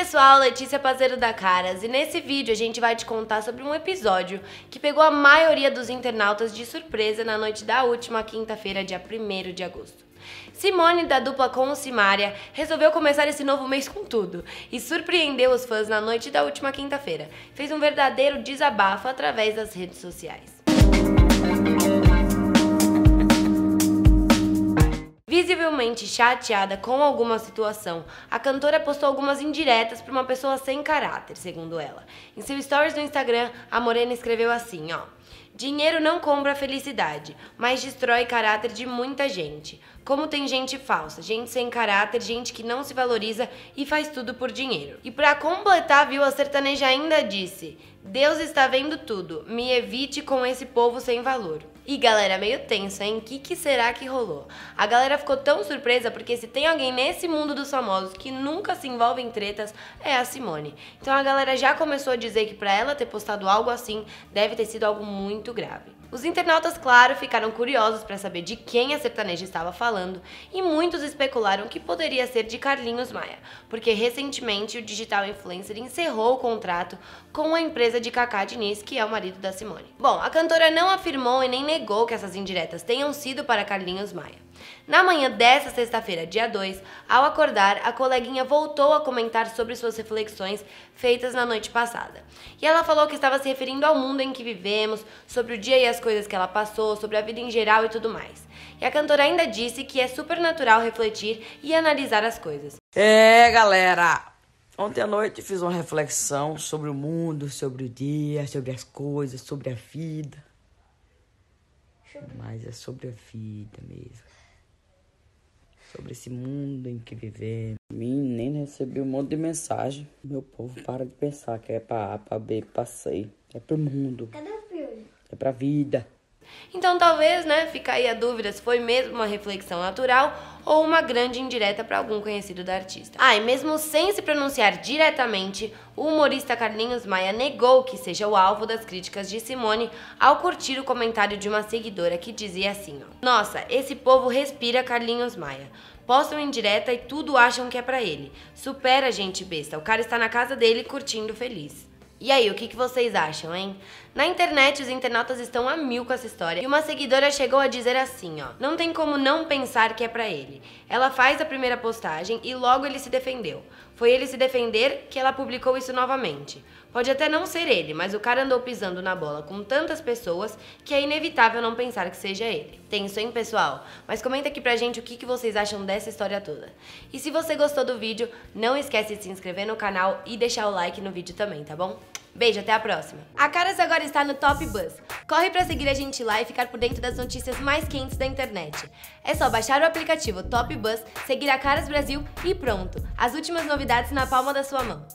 pessoal, Letícia Paseiro da Caras e nesse vídeo a gente vai te contar sobre um episódio que pegou a maioria dos internautas de surpresa na noite da última quinta-feira, dia 1 de agosto. Simone, da dupla com Simaria resolveu começar esse novo mês com tudo e surpreendeu os fãs na noite da última quinta-feira. Fez um verdadeiro desabafo através das redes sociais. Visivelmente chateada com alguma situação, a cantora postou algumas indiretas para uma pessoa sem caráter, segundo ela. Em seu stories no Instagram, a Morena escreveu assim, ó: Dinheiro não compra felicidade, mas destrói caráter de muita gente. Como tem gente falsa, gente sem caráter, gente que não se valoriza e faz tudo por dinheiro. E para completar, viu, a sertaneja ainda disse: Deus está vendo tudo, me evite com esse povo sem valor. E galera, meio tenso, hein? O que, que será que rolou? A galera ficou tão tão surpresa porque se tem alguém nesse mundo dos famosos que nunca se envolve em tretas, é a Simone. Então a galera já começou a dizer que para ela ter postado algo assim, deve ter sido algo muito grave. Os internautas, claro, ficaram curiosos para saber de quem a sertaneja estava falando e muitos especularam que poderia ser de Carlinhos Maia, porque recentemente o digital influencer encerrou o contrato com a empresa de Kaká Diniz, que é o marido da Simone. Bom, a cantora não afirmou e nem negou que essas indiretas tenham sido para Carlinhos Maia. Na manhã desta sexta-feira, dia 2, ao acordar, a coleguinha voltou a comentar sobre suas reflexões feitas na noite passada. E ela falou que estava se referindo ao mundo em que vivemos, sobre o dia e as coisas que ela passou, sobre a vida em geral e tudo mais. E a cantora ainda disse que é super natural refletir e analisar as coisas. É, galera! Ontem à noite fiz uma reflexão sobre o mundo, sobre o dia, sobre as coisas, sobre a vida. Mas é sobre a vida mesmo sobre esse mundo em que vivemos. nem recebi um monte de mensagem. Meu povo, para de pensar que é pra A, pra B, pra C. É pro mundo. Cadê o filme? É pra vida. Então talvez, né, fica aí a dúvida se foi mesmo uma reflexão natural ou uma grande indireta para algum conhecido da artista. Ah, e mesmo sem se pronunciar diretamente, o humorista Carlinhos Maia negou que seja o alvo das críticas de Simone ao curtir o comentário de uma seguidora que dizia assim, ó, Nossa, esse povo respira Carlinhos Maia. Postam indireta e tudo acham que é para ele. Supera gente besta, o cara está na casa dele curtindo feliz. E aí, o que, que vocês acham, hein? Na internet, os internautas estão a mil com essa história e uma seguidora chegou a dizer assim, ó. Não tem como não pensar que é pra ele. Ela faz a primeira postagem e logo ele se defendeu. Foi ele se defender que ela publicou isso novamente. Pode até não ser ele, mas o cara andou pisando na bola com tantas pessoas que é inevitável não pensar que seja ele. Tenso, hein, pessoal? Mas comenta aqui pra gente o que, que vocês acham dessa história toda. E se você gostou do vídeo, não esquece de se inscrever no canal e deixar o like no vídeo também, tá bom? Beijo, até a próxima. A Caras agora está no Top Buzz. Corre para seguir a gente lá e ficar por dentro das notícias mais quentes da internet. É só baixar o aplicativo Top Buzz, seguir a Caras Brasil e pronto. As últimas novidades na palma da sua mão.